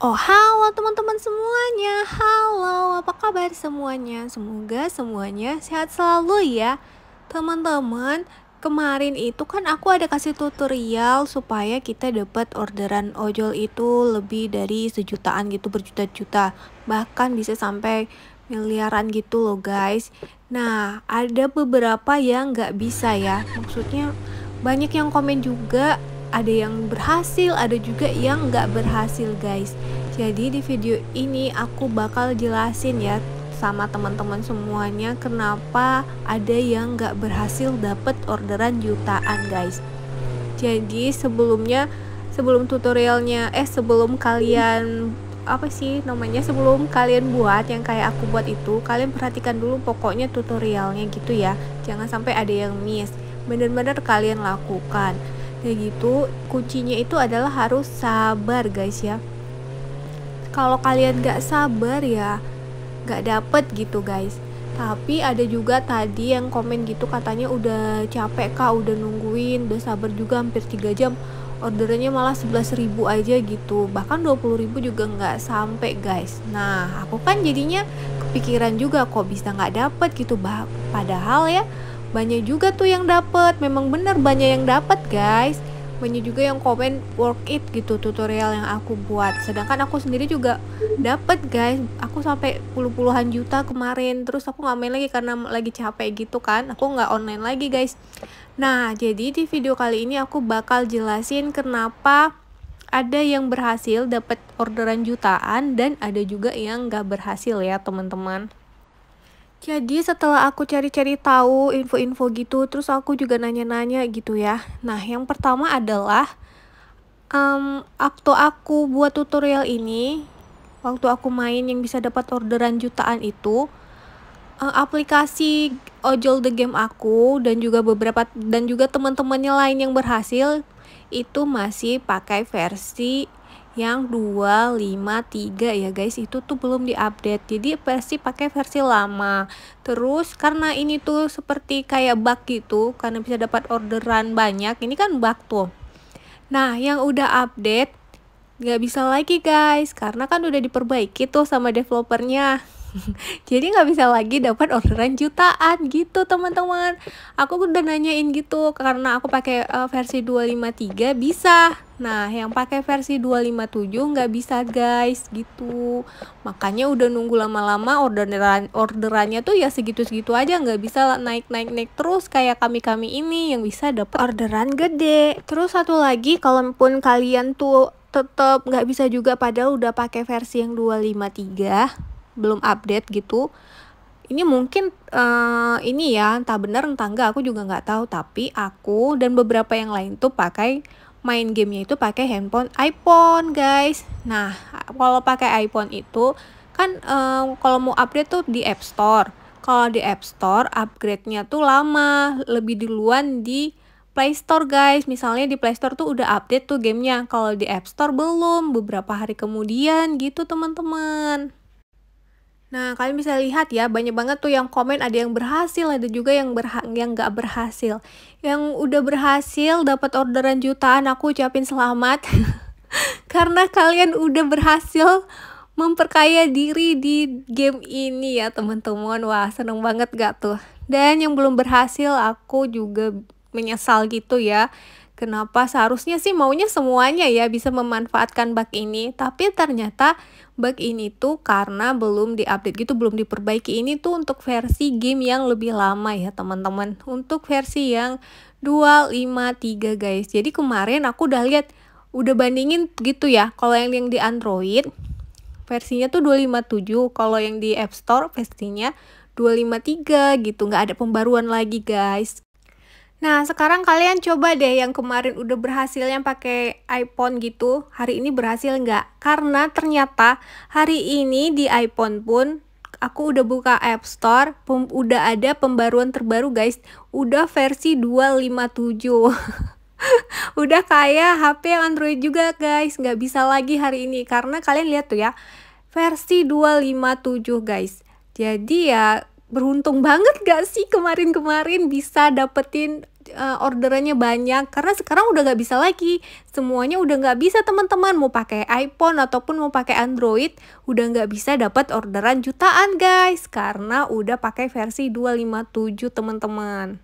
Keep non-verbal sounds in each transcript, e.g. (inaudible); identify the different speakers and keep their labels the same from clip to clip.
Speaker 1: Oh halo teman-teman semuanya, halo apa kabar semuanya? Semoga semuanya sehat selalu ya Teman-teman, kemarin itu kan aku ada kasih tutorial supaya kita dapat orderan ojol itu lebih dari sejutaan gitu berjuta-juta Bahkan bisa sampai miliaran gitu loh guys Nah ada beberapa yang gak bisa ya Maksudnya banyak yang komen juga ada yang berhasil ada juga yang nggak berhasil guys jadi di video ini aku bakal jelasin ya sama teman-teman semuanya kenapa ada yang nggak berhasil dapat orderan jutaan guys jadi sebelumnya sebelum tutorialnya eh sebelum kalian apa sih namanya sebelum kalian buat yang kayak aku buat itu kalian perhatikan dulu pokoknya tutorialnya gitu ya jangan sampai ada yang miss bener-bener kalian lakukan kayak gitu kuncinya itu adalah harus sabar guys ya kalau kalian gak sabar ya gak dapet gitu guys tapi ada juga tadi yang komen gitu katanya udah capek kak udah nungguin udah sabar juga hampir 3 jam ordernya malah 11.000 aja gitu bahkan 20.000 juga nggak sampai guys nah aku kan jadinya kepikiran juga kok bisa nggak dapet gitu bah padahal ya banyak juga tuh yang dapat memang bener banyak yang dapat guys banyak juga yang komen work it gitu tutorial yang aku buat sedangkan aku sendiri juga dapat guys aku sampai puluh-puluhan juta kemarin terus aku nggak main lagi karena lagi capek gitu kan aku nggak online lagi guys nah jadi di video kali ini aku bakal jelasin kenapa ada yang berhasil dapat orderan jutaan dan ada juga yang nggak berhasil ya teman-teman jadi setelah aku cari-cari tahu info-info gitu, terus aku juga nanya-nanya gitu ya. Nah, yang pertama adalah um, waktu aku buat tutorial ini, waktu aku main yang bisa dapat orderan jutaan itu, uh, aplikasi ojol the game aku dan juga beberapa dan juga teman-temannya lain yang berhasil itu masih pakai versi yang 253 ya guys itu tuh belum diupdate jadi pasti pakai versi lama terus karena ini tuh seperti kayak bug gitu karena bisa dapat orderan banyak ini kan bug tuh nah yang udah update nggak bisa lagi guys karena kan udah diperbaiki tuh sama developernya (laughs) jadi nggak bisa lagi dapat orderan jutaan gitu teman-teman aku udah nanyain gitu karena aku pakai uh, versi 253 bisa Nah, yang pakai versi 257 nggak bisa guys gitu. Makanya udah nunggu lama-lama orderan orderannya tuh ya segitu-segitu aja nggak bisa naik-naik-naik terus kayak kami-kami ini yang bisa dapat orderan gede. Terus satu lagi kalaupun kalian tuh tetap nggak bisa juga padahal udah pakai versi yang 253 belum update gitu ini mungkin uh, ini ya entah benar entah enggak aku juga nggak tahu tapi aku dan beberapa yang lain tuh pakai main gamenya itu pakai handphone iPhone guys nah kalau pakai iPhone itu kan um, kalau mau update tuh di App Store kalau di App Store upgrade-nya tuh lama lebih duluan di Play Store guys misalnya di Play Store tuh udah update tuh gamenya kalau di App Store belum beberapa hari kemudian gitu teman-teman Nah, kalian bisa lihat ya, banyak banget tuh yang komen, ada yang berhasil, ada juga yang berha yang gak berhasil. Yang udah berhasil dapat orderan jutaan, aku ucapin selamat. (laughs) Karena kalian udah berhasil memperkaya diri di game ini ya, teman-teman. Wah, seneng banget gak tuh? Dan yang belum berhasil, aku juga menyesal gitu ya Kenapa seharusnya sih maunya semuanya ya bisa memanfaatkan bug ini, tapi ternyata bug ini tuh karena belum diupdate gitu, belum diperbaiki ini tuh untuk versi game yang lebih lama ya teman-teman, untuk versi yang 253 guys. Jadi kemarin aku udah lihat udah bandingin gitu ya, kalau yang yang di Android versinya tuh 257, kalau yang di App Store versinya 253 gitu, nggak ada pembaruan lagi guys. Nah, sekarang kalian coba deh yang kemarin udah berhasil yang pakai iPhone gitu, hari ini berhasil nggak? Karena ternyata hari ini di iPhone pun aku udah buka App Store, pem udah ada pembaruan terbaru guys, udah versi 257. (laughs) udah kayak HP yang Android juga guys, nggak bisa lagi hari ini karena kalian lihat tuh ya, versi 257 guys. Jadi ya beruntung banget gak sih kemarin-kemarin bisa dapetin uh, orderannya banyak karena sekarang udah nggak bisa lagi semuanya udah nggak bisa teman-teman mau pakai iPhone ataupun mau pakai Android udah nggak bisa dapat orderan jutaan guys karena udah pakai versi 257 teman-teman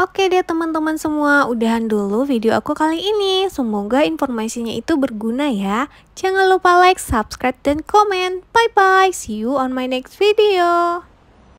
Speaker 1: Oke deh teman-teman semua, udahan dulu video aku kali ini. Semoga informasinya itu berguna ya. Jangan lupa like, subscribe, dan komen. Bye-bye, see you on my next video.